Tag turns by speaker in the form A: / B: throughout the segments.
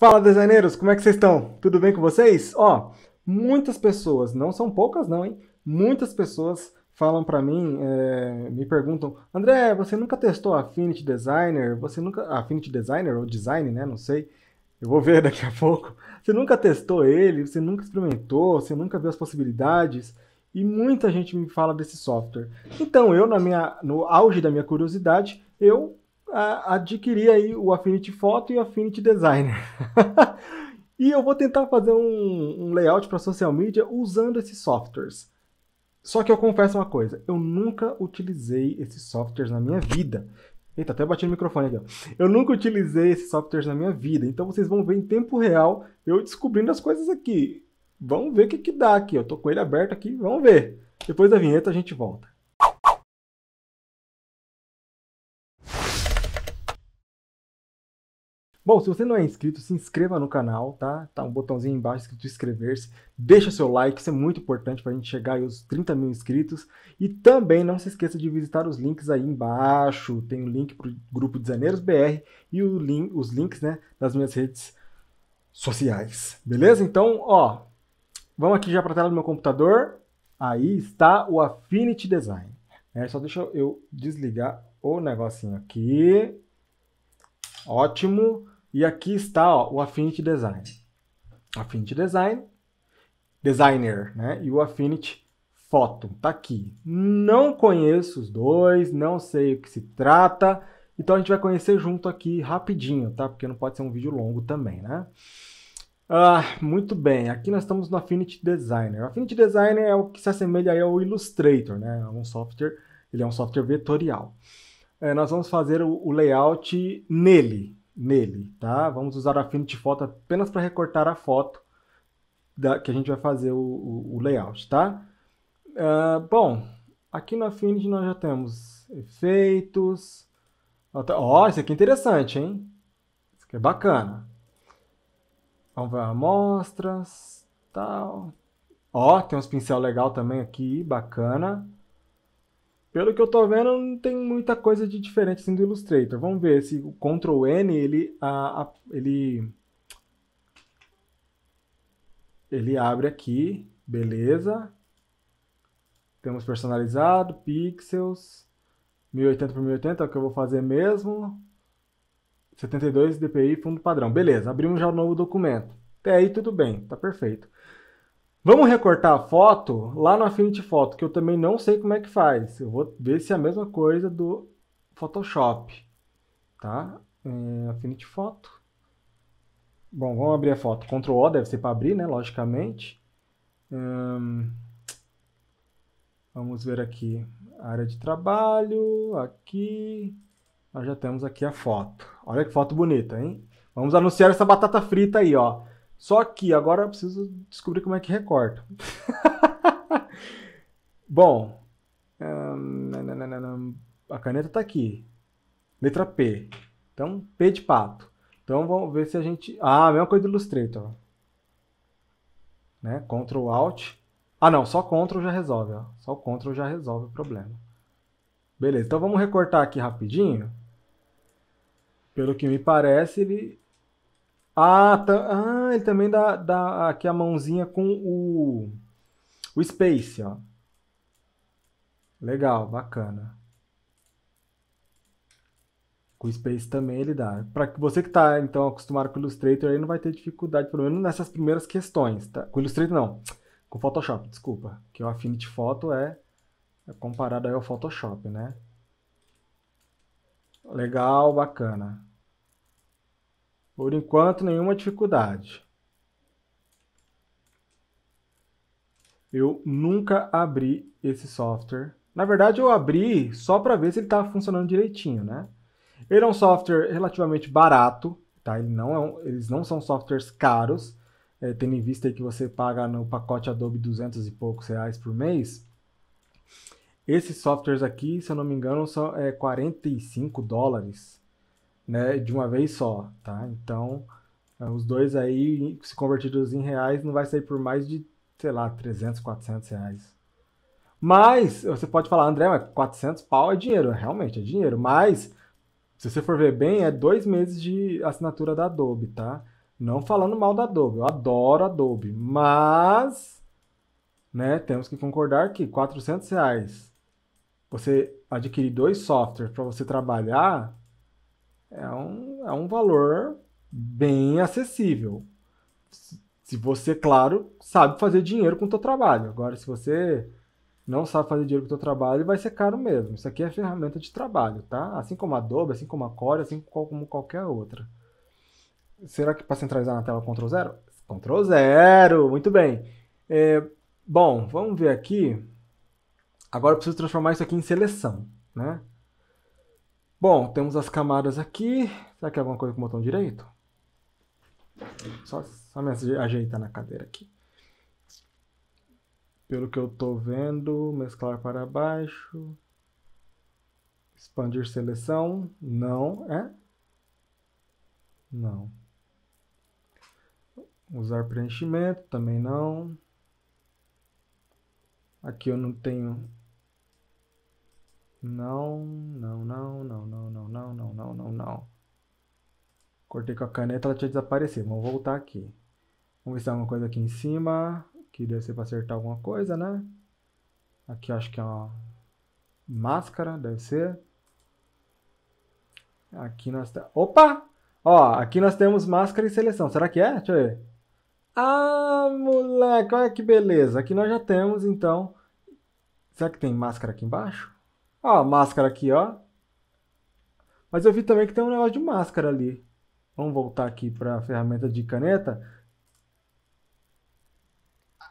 A: Fala designeiros, como é que vocês estão? Tudo bem com vocês? Ó, muitas pessoas, não são poucas não, hein? Muitas pessoas falam para mim, é, me perguntam, André, você nunca testou Affinity Designer? Você nunca, Affinity Designer ou Design, né? Não sei. Eu vou ver daqui a pouco. Você nunca testou ele? Você nunca experimentou? Você nunca viu as possibilidades? E muita gente me fala desse software. Então eu, na minha, no auge da minha curiosidade, eu adquirir aí o Affinity Photo e o Affinity Designer. e eu vou tentar fazer um, um layout para social media usando esses softwares. Só que eu confesso uma coisa, eu nunca utilizei esses softwares na minha vida. Eita, até bati no microfone aqui. Eu nunca utilizei esses softwares na minha vida, então vocês vão ver em tempo real eu descobrindo as coisas aqui. Vamos ver o que, que dá aqui. Eu tô com ele aberto aqui, vamos ver. Depois da vinheta a gente volta. Bom, se você não é inscrito, se inscreva no canal, tá? Tá um botãozinho embaixo escrito inscrever-se. Deixa seu like, isso é muito importante para a gente chegar aos 30 mil inscritos. E também não se esqueça de visitar os links aí embaixo. Tem o um link para o grupo Desaneiros BR e link, os links né, das minhas redes sociais. Beleza? Então, ó, vamos aqui já para a tela do meu computador. Aí está o Affinity Design. É, só deixa eu desligar o negocinho aqui. Ótimo. E aqui está ó, o Affinity Design. Affinity Design, Designer, né? E o Affinity Photo, está aqui. Não conheço os dois, não sei o que se trata, então a gente vai conhecer junto aqui rapidinho, tá? Porque não pode ser um vídeo longo também, né? Ah, muito bem, aqui nós estamos no Affinity Designer. O Affinity Designer é o que se assemelha ao Illustrator, né? É um software, ele é um software vetorial. É, nós vamos fazer o, o layout nele, nele, tá? Vamos usar o Affinity Photo apenas para recortar a foto da, que a gente vai fazer o, o, o layout, tá? Uh, bom, aqui no Affinity nós já temos efeitos. Ó, oh, tá, esse aqui é interessante, hein? Isso aqui é bacana. Vamos ver amostras, tal. Ó, oh, tem uns pincel legal também aqui, bacana. Pelo que eu tô vendo, não tem muita coisa de diferente assim, do Illustrator. Vamos ver se o Ctrl N, ele, a, a, ele, ele abre aqui, beleza. Temos personalizado, pixels, 1080 por 1080 é o que eu vou fazer mesmo. 72 dpi, fundo padrão. Beleza, abrimos já o novo documento. Até aí tudo bem, tá perfeito. Vamos recortar a foto lá no Affinity Photo, que eu também não sei como é que faz. Eu vou ver se é a mesma coisa do Photoshop. Tá? É, Affinity Photo. Bom, vamos abrir a foto. Ctrl O deve ser para abrir, né? Logicamente. Hum, vamos ver aqui. Área de trabalho, aqui. Nós já temos aqui a foto. Olha que foto bonita, hein? Vamos anunciar essa batata frita aí, ó. Só que agora eu preciso descobrir como é que recorta. Bom, a caneta está aqui. Letra P. Então, P de pato. Então, vamos ver se a gente... Ah, a mesma coisa do Illustrator. Né? Ctrl, Alt. Ah, não. Só Ctrl já resolve. Ó. Só Ctrl já resolve o problema. Beleza. Então, vamos recortar aqui rapidinho. Pelo que me parece, ele ah, tá, ah ele também dá, dá aqui a mãozinha com o, o Space, ó. Legal, bacana. Com o Space também ele dá. Para você que está então acostumado com o Illustrator aí não vai ter dificuldade, pelo menos nessas primeiras questões, tá? Com o Illustrator não, com o Photoshop, desculpa, que o Affinity Photo é, é comparado ao Photoshop, né? Legal, bacana. Por enquanto, nenhuma dificuldade. Eu nunca abri esse software. Na verdade, eu abri só para ver se ele estava funcionando direitinho, né? Ele é um software relativamente barato, tá? Ele não é um, eles não são softwares caros, é, tendo em vista que você paga no pacote Adobe 200 e poucos reais por mês. Esses softwares aqui, se eu não me engano, são é, 45 dólares né, de uma vez só, tá? Então, é, os dois aí, se convertidos em reais, não vai sair por mais de, sei lá, 300, 400 reais. Mas, você pode falar, André, mas 400 pau é dinheiro. Realmente, é dinheiro. Mas, se você for ver bem, é dois meses de assinatura da Adobe, tá? Não falando mal da Adobe, eu adoro Adobe. Mas, né, temos que concordar que 400 reais, você adquirir dois softwares para você trabalhar, é um, é um valor bem acessível. Se você, claro, sabe fazer dinheiro com o seu trabalho. Agora, se você não sabe fazer dinheiro com o seu trabalho, vai ser caro mesmo. Isso aqui é ferramenta de trabalho, tá? Assim como a Adobe, assim como a Core, assim como qualquer outra. Será que para centralizar na tela Ctrl zero Ctrl zero muito bem. É, bom, vamos ver aqui. Agora eu preciso transformar isso aqui em seleção, né? Bom, temos as camadas aqui. Será que é alguma coisa com o botão direito? Só, só me ajeitar na cadeira aqui. Pelo que eu estou vendo, mesclar para baixo. Expandir seleção. Não, é? Não. Usar preenchimento, também não. Aqui eu não tenho... Não, não, Cortei com a caneta, ela tinha desaparecido. Vamos voltar aqui. Vamos ver se tem alguma coisa aqui em cima. Que deve ser para acertar alguma coisa, né? Aqui acho que é uma máscara, deve ser. Aqui nós temos... Opa! Ó, aqui nós temos máscara e seleção. Será que é? Deixa eu ver. Ah, moleque, olha que beleza. Aqui nós já temos, então... Será que tem máscara aqui embaixo? Ó, máscara aqui, ó. Mas eu vi também que tem um negócio de máscara ali. Vamos voltar aqui para a ferramenta de caneta.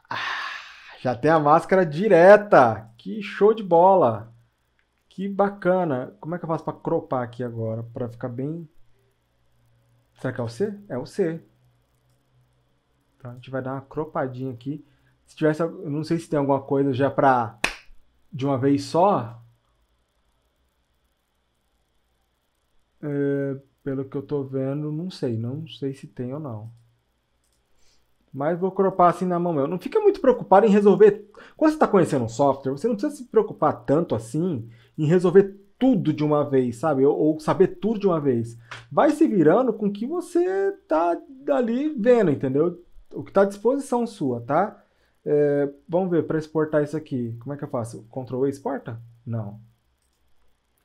A: Ah, já tem a máscara direta. Que show de bola. Que bacana. Como é que eu faço para cropar aqui agora? Para ficar bem... Será que é o C? É o C. Então a gente vai dar uma cropadinha aqui. Se tivesse... Eu não sei se tem alguma coisa já para... De uma vez só. É... Pelo que eu tô vendo, não sei. Não sei se tem ou não. Mas vou cropar assim na mão mesmo. Não fica muito preocupado em resolver. Quando você está conhecendo um software, você não precisa se preocupar tanto assim em resolver tudo de uma vez, sabe? Ou, ou saber tudo de uma vez. Vai se virando com o que você tá ali vendo, entendeu? O que está à disposição sua, tá? É, vamos ver, para exportar isso aqui, como é que eu faço? Ctrl E exporta? Não.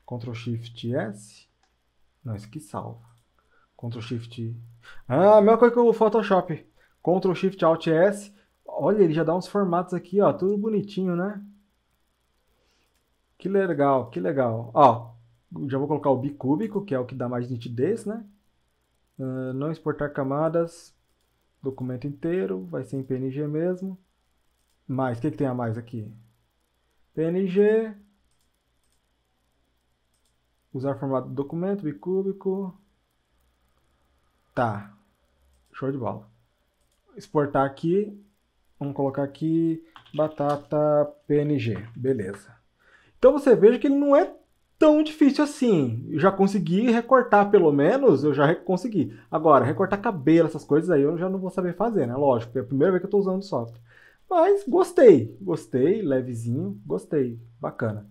A: Ctrl Shift S. Não, isso aqui salva. Ctrl Shift. Ah, a mesma coisa que o Photoshop. Ctrl Shift Alt S. Olha, ele já dá uns formatos aqui, ó. Tudo bonitinho, né? Que legal, que legal. Ó, já vou colocar o bicúbico, que é o que dá mais nitidez, né? Uh, não exportar camadas. Documento inteiro. Vai ser em PNG mesmo. Mais, o que, que tem a mais aqui? PNG. Usar formato documento, bicúbico. Tá. Show de bola. Exportar aqui. Vamos colocar aqui batata PNG. Beleza. Então você veja que ele não é tão difícil assim. Eu já consegui recortar, pelo menos, eu já consegui. Agora, recortar cabelo, essas coisas aí, eu já não vou saber fazer, né? Lógico, é a primeira vez que eu estou usando o software. Mas gostei, gostei, levezinho, gostei, bacana.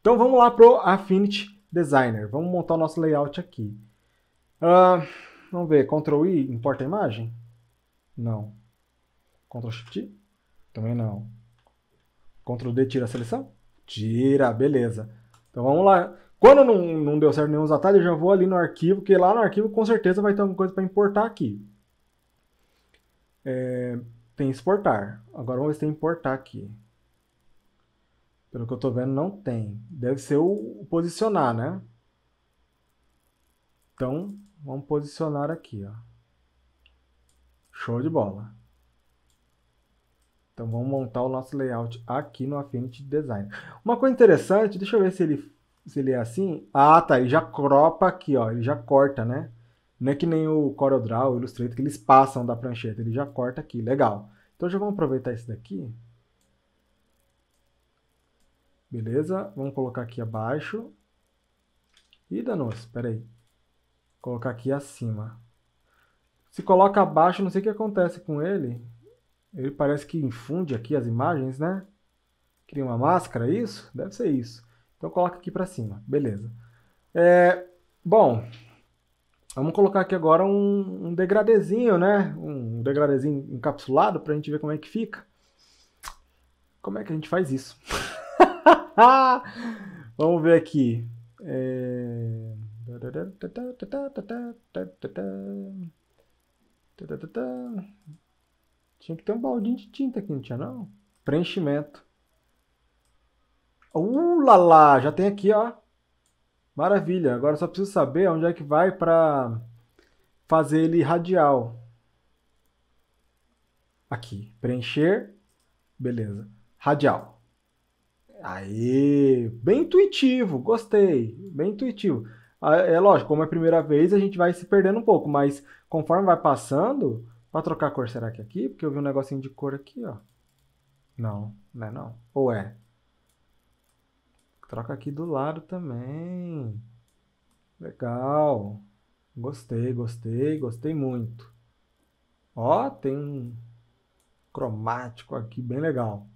A: Então vamos lá pro Affinity Designer. Vamos montar o nosso layout aqui. Uh, vamos ver, Ctrl I importa a imagem? Não. Ctrl Shift I? Também não. Ctrl D tira a seleção? Tira, beleza. Então vamos lá. Quando não, não deu certo nenhum dos atalhos, eu já vou ali no arquivo, que lá no arquivo com certeza vai ter alguma coisa para importar aqui. É, tem exportar. Agora vamos ver se tem importar aqui. Pelo que eu tô vendo, não tem. Deve ser o posicionar, né? Então, vamos posicionar aqui, ó. Show de bola. Então vamos montar o nosso layout aqui no Affinity Design. Uma coisa interessante, deixa eu ver se ele, se ele é assim. Ah, tá, ele já cropa aqui, ó, ele já corta, né? Não é que nem o CorelDRAW, o Illustrator, que eles passam da prancheta, ele já corta aqui, legal. Então já vamos aproveitar esse daqui Beleza? Vamos colocar aqui abaixo. E danos, Peraí, Colocar aqui acima. Se coloca abaixo, não sei o que acontece com ele. Ele parece que infunde aqui as imagens, né? Cria uma máscara, isso? Deve ser isso. Então coloca aqui para cima, beleza. É, bom, vamos colocar aqui agora um, um degradezinho, né? Um degradezinho encapsulado para a gente ver como é que fica. Como é que a gente faz isso? Vamos ver aqui. É... Tinha que ter um baldinho de tinta aqui, não tinha não? Preenchimento. Uh, lá, lá, já tem aqui, ó. Maravilha. Agora só preciso saber onde é que vai para fazer ele radial. Aqui, preencher. Beleza. Radial. Aí, bem intuitivo, gostei, bem intuitivo. É lógico, como é a primeira vez, a gente vai se perdendo um pouco, mas conforme vai passando, vai trocar a cor, será que é aqui? Porque eu vi um negocinho de cor aqui, ó. Não, não é não. Ou é? Troca aqui do lado também. Legal. Gostei, gostei, gostei muito. Ó, tem um cromático aqui bem legal.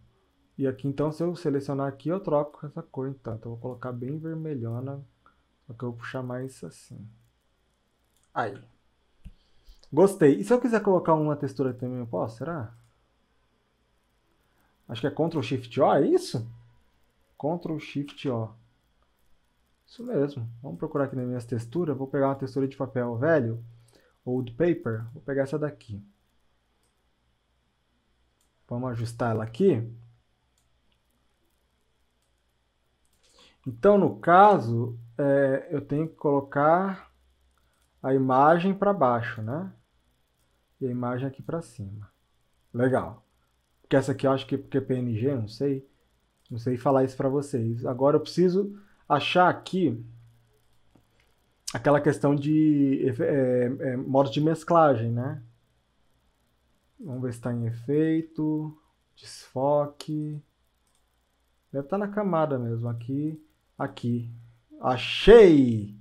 A: E aqui então, se eu selecionar aqui, eu troco essa cor então. Então eu vou colocar bem vermelhona, só que eu vou puxar mais assim. Aí. Gostei. E se eu quiser colocar uma textura também, eu posso? Será? Acho que é Ctrl Shift O, é isso? Ctrl Shift O. Isso mesmo. Vamos procurar aqui nas minhas texturas. Vou pegar uma textura de papel velho, old paper. Vou pegar essa daqui. Vamos ajustar ela aqui. Então, no caso, é, eu tenho que colocar a imagem para baixo, né? E a imagem aqui para cima. Legal. Porque essa aqui eu acho que é porque é PNG, não sei. Não sei falar isso para vocês. Agora eu preciso achar aqui aquela questão de é, é, modo de mesclagem, né? Vamos ver se está em efeito, desfoque. Deve estar tá na camada mesmo aqui. Aqui. Achei!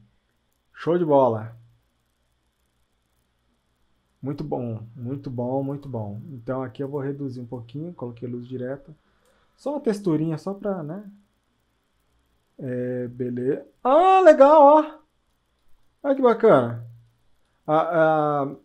A: Show de bola! Muito bom, muito bom, muito bom. Então aqui eu vou reduzir um pouquinho, coloquei luz direta. Só uma texturinha, só pra, né? É, beleza. Ah, legal, ó! Olha que bacana. Ah, ah,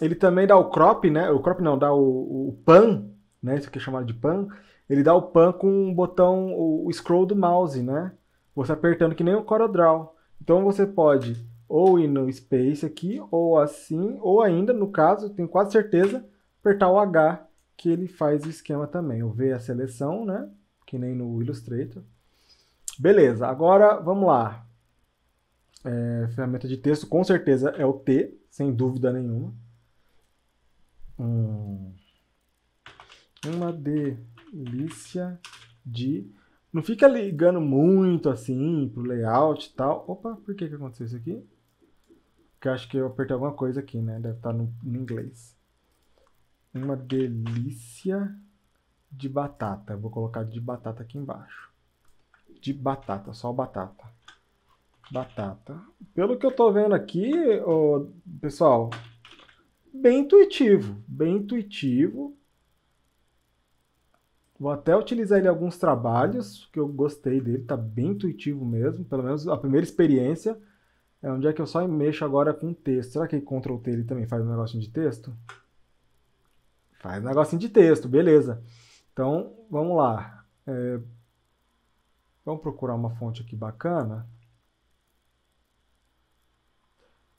A: ele também dá o crop, né? O crop não, dá o, o pan, né? Isso aqui é chamado de pan. Ele dá o pan com o botão, o, o scroll do mouse, né? você apertando que nem o CorelDRAW. Então você pode ou ir no Space aqui, ou assim, ou ainda, no caso, tenho quase certeza, apertar o H, que ele faz o esquema também. Eu vejo a seleção, né? Que nem no Illustrator. Beleza, agora vamos lá. É, ferramenta de texto, com certeza é o T, sem dúvida nenhuma. Hum, uma delícia de não fica ligando muito assim pro layout e tal. Opa, por que que aconteceu isso aqui? Porque acho que eu apertei alguma coisa aqui, né? Deve estar tá no, no inglês. Uma delícia de batata. Vou colocar de batata aqui embaixo. De batata, só batata. Batata. Pelo que eu tô vendo aqui, oh, pessoal, bem intuitivo. Bem intuitivo. Vou até utilizar ele em alguns trabalhos, que eu gostei dele, tá bem intuitivo mesmo, pelo menos a primeira experiência. É onde é que eu só mexo agora com texto. Será que Ctrl T ele também faz um negocinho de texto? Faz um negocinho de texto, beleza. Então, vamos lá. É... Vamos procurar uma fonte aqui bacana.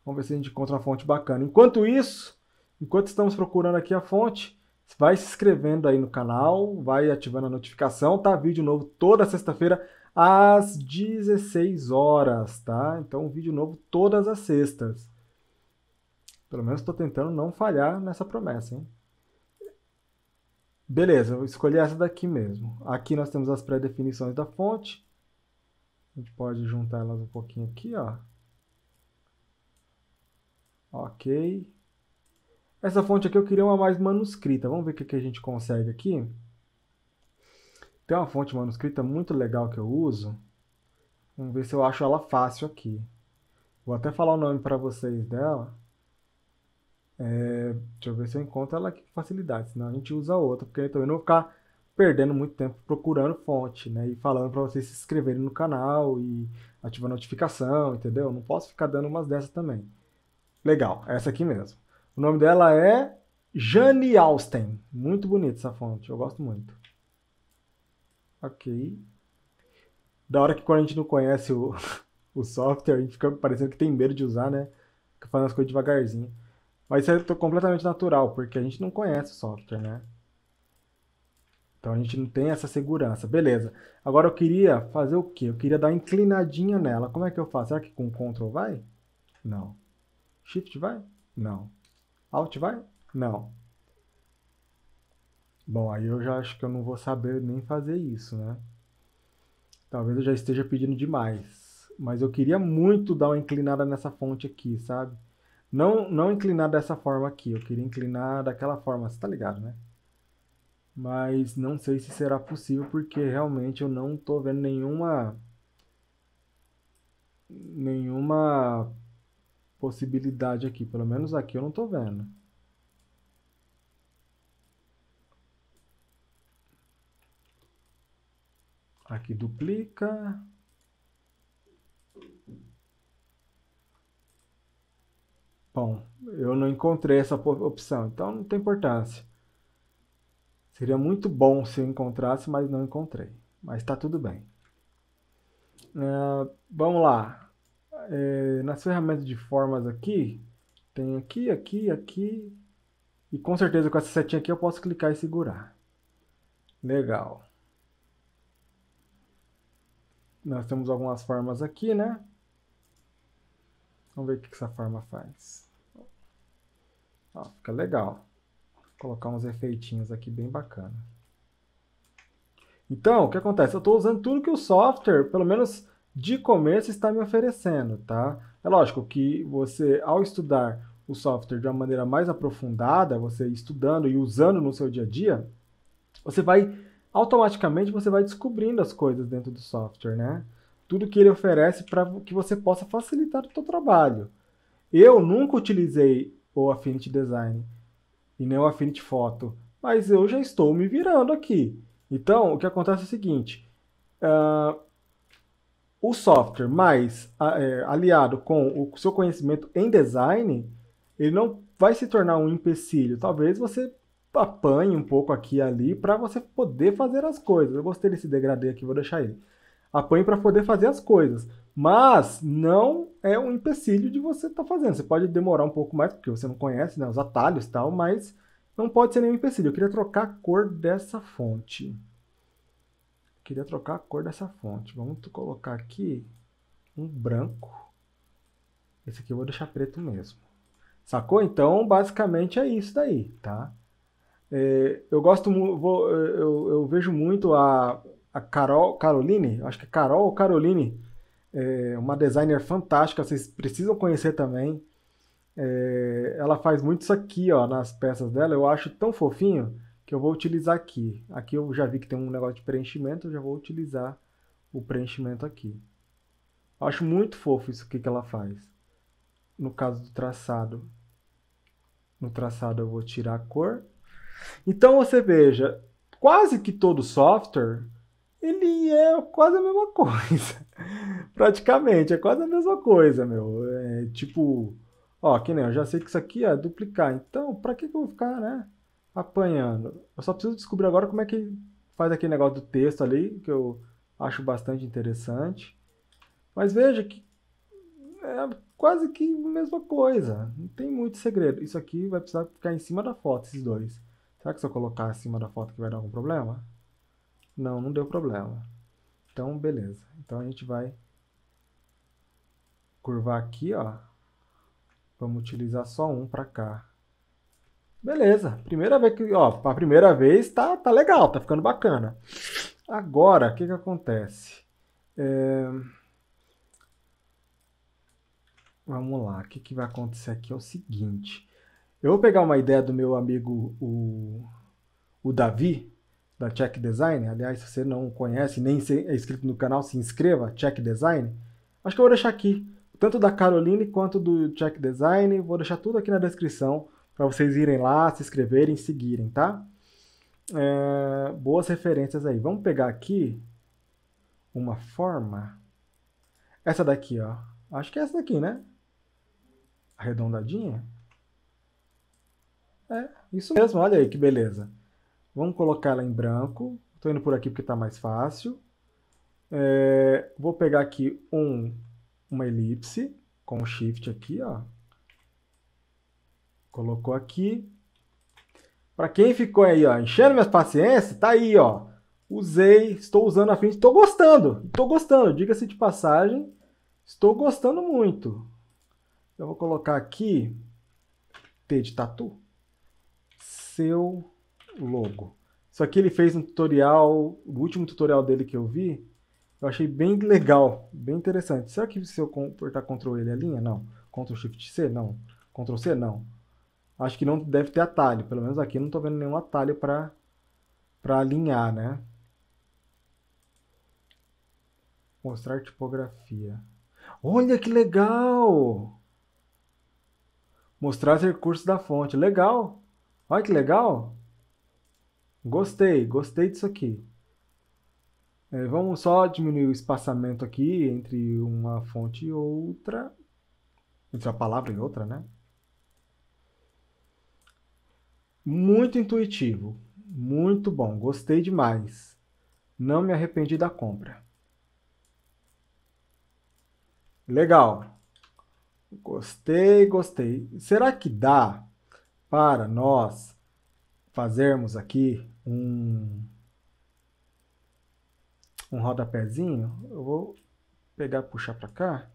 A: Vamos ver se a gente encontra uma fonte bacana. Enquanto isso, enquanto estamos procurando aqui a fonte, vai se inscrevendo aí no canal, vai ativando a notificação, tá? Vídeo novo toda sexta-feira às 16 horas, tá? Então, vídeo novo todas as sextas. Pelo menos estou tentando não falhar nessa promessa, hein? Beleza, eu escolhi essa daqui mesmo. Aqui nós temos as pré-definições da fonte. A gente pode juntar elas um pouquinho aqui, ó. Ok. Essa fonte aqui eu queria uma mais manuscrita. Vamos ver o que, a gente consegue aqui. Tem uma fonte manuscrita muito legal que eu uso. Vamos ver se eu acho ela fácil aqui. Vou até falar o nome para vocês dela. É, deixa eu ver se eu encontro ela aqui com facilidade, senão a gente usa outra, porque também não vou ficar perdendo muito tempo procurando fonte, né? E falando para vocês se inscreverem no canal e ativar a notificação, entendeu? Não posso ficar dando umas dessas também. Legal, essa aqui mesmo. O nome dela é Jane Austen. Muito bonita essa fonte, eu gosto muito. Ok. Da hora que quando a gente não conhece o, o software, a gente fica parecendo que tem medo de usar, né? Fica fazendo as coisas devagarzinho. Mas isso é completamente natural, porque a gente não conhece o software, né? Então a gente não tem essa segurança. Beleza. Agora eu queria fazer o quê? Eu queria dar uma inclinadinha nela. Como é que eu faço? Será que com Ctrl vai? Não. Shift vai? Não. Alt vai? Não. Bom, aí eu já acho que eu não vou saber nem fazer isso, né? Talvez eu já esteja pedindo demais. Mas eu queria muito dar uma inclinada nessa fonte aqui, sabe? Não, não inclinar dessa forma aqui, eu queria inclinar daquela forma, você tá ligado, né? Mas não sei se será possível, porque realmente eu não tô vendo nenhuma... nem possibilidade aqui. Pelo menos aqui eu não estou vendo. Aqui duplica. Bom, eu não encontrei essa opção, então não tem importância. Seria muito bom se eu encontrasse, mas não encontrei. Mas está tudo bem. Uh, vamos lá é, nas ferramentas de formas aqui, tem aqui, aqui, aqui, e com certeza com essa setinha aqui eu posso clicar e segurar. Legal. Nós temos algumas formas aqui, né? Vamos ver o que essa forma faz. Ó, fica legal. Vou colocar uns efeitinhos aqui bem bacana. Então, o que acontece? Eu estou usando tudo que o software, pelo menos de começo está me oferecendo, tá? É lógico que você, ao estudar o software de uma maneira mais aprofundada, você estudando e usando no seu dia a dia, você vai automaticamente você vai descobrindo as coisas dentro do software, né? Tudo que ele oferece para que você possa facilitar o seu trabalho. Eu nunca utilizei o Affinity Design e nem o Affinity Photo, mas eu já estou me virando aqui. Então, o que acontece é o seguinte, uh, o software mais é, aliado com o seu conhecimento em design, ele não vai se tornar um empecilho. Talvez você apanhe um pouco aqui e ali para você poder fazer as coisas. Eu gostei desse degradê aqui, vou deixar ele. Apanhe para poder fazer as coisas. Mas não é um empecilho de você estar tá fazendo. Você pode demorar um pouco mais, porque você não conhece né, os atalhos e tal, mas não pode ser nenhum empecilho. Eu queria trocar a cor dessa fonte. Queria trocar a cor dessa fonte. Vamos colocar aqui um branco. Esse aqui eu vou deixar preto mesmo. Sacou? Então, basicamente é isso daí, tá? É, eu gosto, vou, é, eu, eu, vejo muito a, a Carol, Caroline, acho que é Carol ou Caroline, é uma designer fantástica, vocês precisam conhecer também. É, ela faz muito isso aqui, ó, nas peças dela, eu acho tão fofinho que eu vou utilizar aqui. Aqui eu já vi que tem um negócio de preenchimento, eu já vou utilizar o preenchimento aqui. Eu acho muito fofo isso aqui que ela faz. No caso do traçado, no traçado eu vou tirar a cor. Então você veja, quase que todo software, ele é quase a mesma coisa. Praticamente, é quase a mesma coisa, meu. É tipo, ó, que nem eu já sei que isso aqui é duplicar, então para que, que eu vou ficar, né? apanhando. Eu só preciso descobrir agora como é que faz aquele negócio do texto ali, que eu acho bastante interessante. Mas veja que é quase que a mesma coisa, não tem muito segredo. Isso aqui vai precisar ficar em cima da foto, esses dois. Será que se eu colocar acima da foto que vai dar algum problema? Não, não deu problema. Então, beleza. Então a gente vai curvar aqui, ó. Vamos utilizar só um para cá. Beleza, primeira vez que, ó, a primeira vez tá, tá legal, tá ficando bacana. Agora, o que que acontece? É... Vamos lá, o que que vai acontecer aqui é o seguinte. Eu vou pegar uma ideia do meu amigo, o, o Davi, da Check Design. Aliás, se você não conhece, nem é inscrito no canal, se inscreva, Check Design. Acho que eu vou deixar aqui, tanto da Caroline quanto do Check Design, vou deixar tudo aqui na descrição para vocês irem lá, se inscreverem, seguirem, tá? É, boas referências aí. Vamos pegar aqui uma forma. Essa daqui, ó. Acho que é essa daqui, né? Arredondadinha. É, isso mesmo. Olha aí que beleza. Vamos colocar ela em branco. Estou indo por aqui porque está mais fácil. É, vou pegar aqui um, uma elipse com o shift aqui, ó. Colocou aqui. Para quem ficou aí, ó, enchendo minhas paciências, tá aí, ó. Usei, estou usando a frente, estou gostando, estou gostando, diga-se de passagem, estou gostando muito. Eu vou colocar aqui, T de tatu, seu logo. Isso aqui ele fez um tutorial, o último tutorial dele que eu vi, eu achei bem legal, bem interessante. Será que se eu apertar Ctrl L é linha? Não. Ctrl Shift C? Não. Ctrl C? Não acho que não deve ter atalho. Pelo menos aqui não estou vendo nenhum atalho para alinhar, né? Mostrar tipografia. Olha que legal! Mostrar os recursos da fonte. Legal! Olha que legal! Gostei, gostei disso aqui. É, vamos só diminuir o espaçamento aqui entre uma fonte e outra. Entre a palavra e outra, né? Muito intuitivo, muito bom, gostei demais. Não me arrependi da compra. Legal. Gostei, gostei. Será que dá para nós fazermos aqui um um rodapézinho? Eu vou pegar, puxar para cá.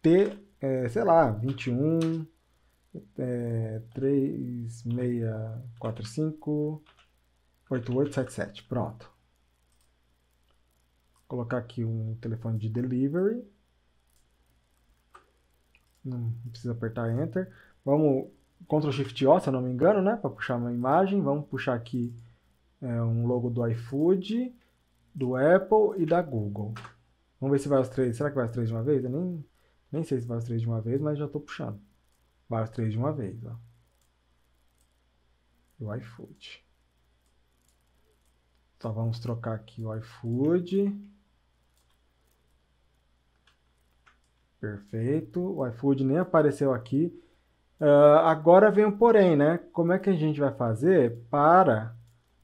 A: Ter, é, sei lá, 21, é, 3645 8877. Pronto. Vou colocar aqui um telefone de delivery. Não precisa apertar Enter. Vamos, Ctrl Shift O, se eu não me engano, né? Para puxar uma imagem. Vamos puxar aqui é, um logo do iFood, do Apple e da Google. Vamos ver se vai os três. Será que vai os três de uma vez? Eu nem, nem sei se vai os três de uma vez, mas já estou puxando. Vai os três de uma vez, ó. E o iFood. Então vamos trocar aqui o iFood. Perfeito. O iFood nem apareceu aqui. Uh, agora vem o porém, né? Como é que a gente vai fazer para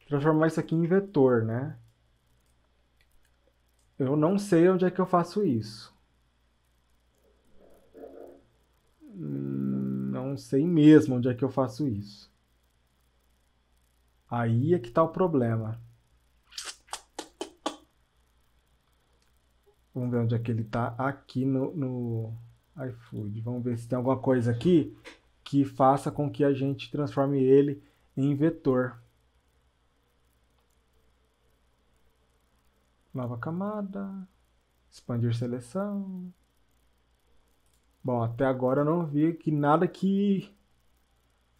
A: transformar isso aqui em vetor, né? Eu não sei onde é que eu faço isso. Hum sei mesmo onde é que eu faço isso. Aí é que está o problema. Vamos ver onde é que ele está aqui no, no iFood. Vamos ver se tem alguma coisa aqui que faça com que a gente transforme ele em vetor. Nova camada. Expandir seleção. Bom, até agora eu não vi que nada que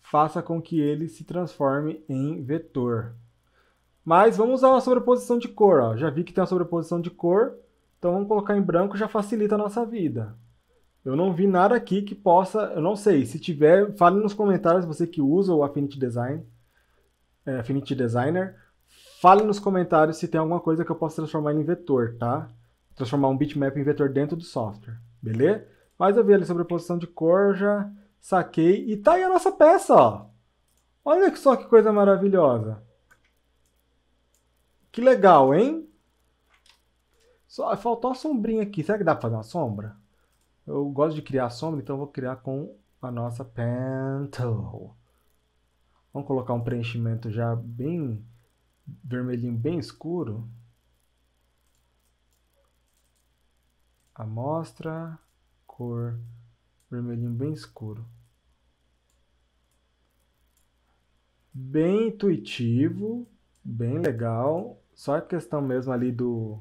A: faça com que ele se transforme em vetor. Mas vamos usar uma sobreposição de cor. Ó. Já vi que tem uma sobreposição de cor, então vamos colocar em branco, já facilita a nossa vida. Eu não vi nada aqui que possa... Eu não sei, se tiver, fale nos comentários, você que usa o Affinity Design, é, Affinity Designer, fale nos comentários se tem alguma coisa que eu possa transformar em vetor, tá? Transformar um bitmap em vetor dentro do software, beleza? Mas eu vi ali sobreposição de cor, já saquei. E tá aí a nossa peça, ó. Olha só que coisa maravilhosa. Que legal, hein? Só, faltou uma sombrinha aqui. Será que dá pra fazer uma sombra? Eu gosto de criar sombra, então vou criar com a nossa Pentel. Vamos colocar um preenchimento já bem vermelhinho, bem escuro. Amostra cor vermelhinho bem escuro. Bem intuitivo, bem legal. Só a questão mesmo ali do...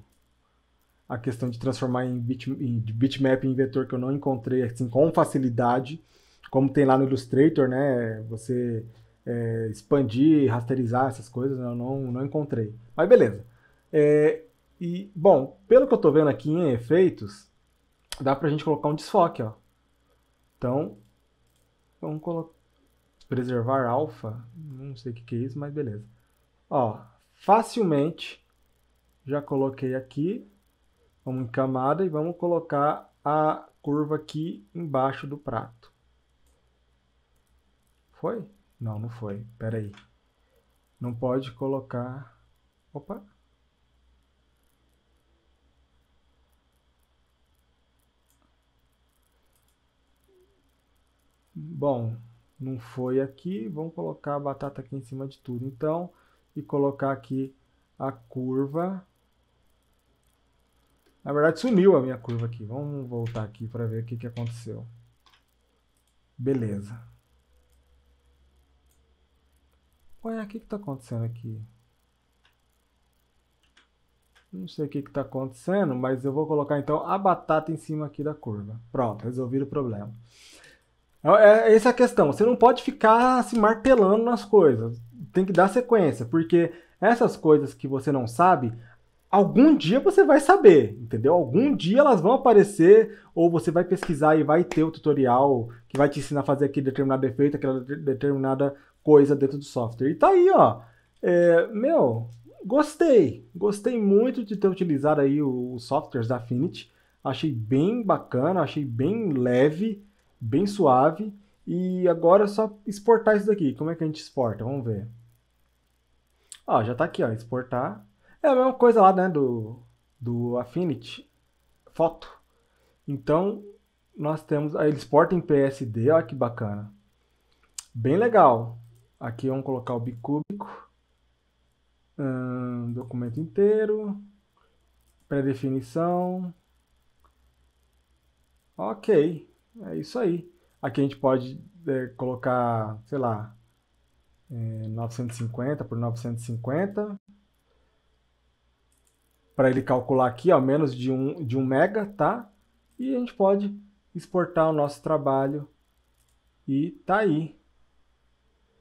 A: A questão de transformar em, bit, em bitmap em vetor que eu não encontrei assim com facilidade. Como tem lá no Illustrator, né? Você é, expandir, rasterizar essas coisas, né? eu não, não encontrei. Mas beleza. É, e, bom, pelo que eu estou vendo aqui em efeitos, dá pra gente colocar um desfoque, ó. Então, vamos colocar preservar alfa, não sei o que, que é isso, mas beleza. Ó, facilmente já coloquei aqui, vamos em camada e vamos colocar a curva aqui embaixo do prato. Foi? Não, não foi. Pera aí. Não pode colocar... Opa! Bom, não foi aqui, vamos colocar a batata aqui em cima de tudo, então, e colocar aqui a curva. Na verdade, sumiu a minha curva aqui. Vamos voltar aqui para ver o que, que aconteceu. Beleza. Ué, o que está acontecendo aqui? Não sei o que está acontecendo, mas eu vou colocar então a batata em cima aqui da curva. Pronto, resolvi o problema. É, é, essa é a questão. Você não pode ficar se martelando nas coisas. Tem que dar sequência, porque essas coisas que você não sabe, algum dia você vai saber, entendeu? Algum dia elas vão aparecer, ou você vai pesquisar e vai ter o tutorial que vai te ensinar a fazer aquele determinado efeito, aquela determinada coisa dentro do software. E tá aí, ó. É, meu, gostei. Gostei muito de ter utilizado aí os softwares da Affinity. Achei bem bacana, achei bem leve bem suave. E agora é só exportar isso daqui. Como é que a gente exporta? Vamos ver. Ó, já está aqui, ó, exportar. É a mesma coisa lá, né, do, do Affinity, foto. Então, nós temos, ele exporta em PSD, olha que bacana. Bem legal. Aqui vamos colocar o bicúbico. Hum, documento inteiro. Pré-definição. Ok. É isso aí. Aqui a gente pode é, colocar, sei lá, é, 950 por 950. Para ele calcular aqui, ó, menos de 1 um, de um mega, tá? E a gente pode exportar o nosso trabalho. E tá aí.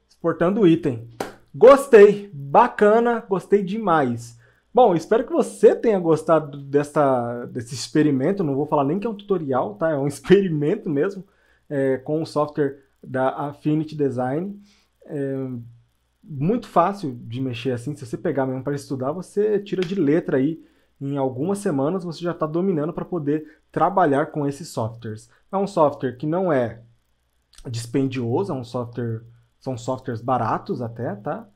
A: Exportando o item. Gostei, bacana, gostei demais. Bom, espero que você tenha gostado dessa, desse experimento. Não vou falar nem que é um tutorial, tá? É um experimento mesmo é, com o software da Affinity Design. É muito fácil de mexer assim. Se você pegar mesmo para estudar, você tira de letra aí. Em algumas semanas você já está dominando para poder trabalhar com esses softwares. É um software que não é dispendioso, é um software, são softwares baratos até, tá?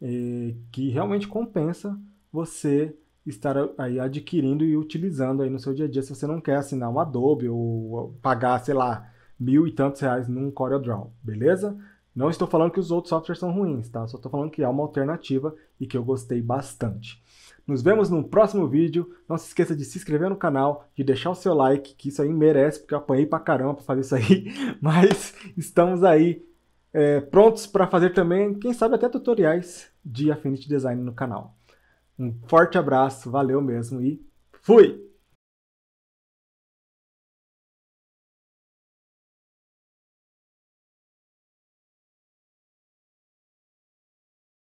A: E que realmente compensa você estar aí adquirindo e utilizando aí no seu dia a dia se você não quer assinar um Adobe ou pagar, sei lá, mil e tantos reais num CorelDRAW, beleza? Não estou falando que os outros softwares são ruins, tá? Só estou falando que há uma alternativa e que eu gostei bastante. Nos vemos no próximo vídeo. Não se esqueça de se inscrever no canal, de deixar o seu like, que isso aí merece, porque eu apanhei pra caramba pra fazer isso aí. Mas estamos aí é, prontos para fazer também, quem sabe até tutoriais de Affinity Design no canal. Um forte abraço, valeu mesmo e fui!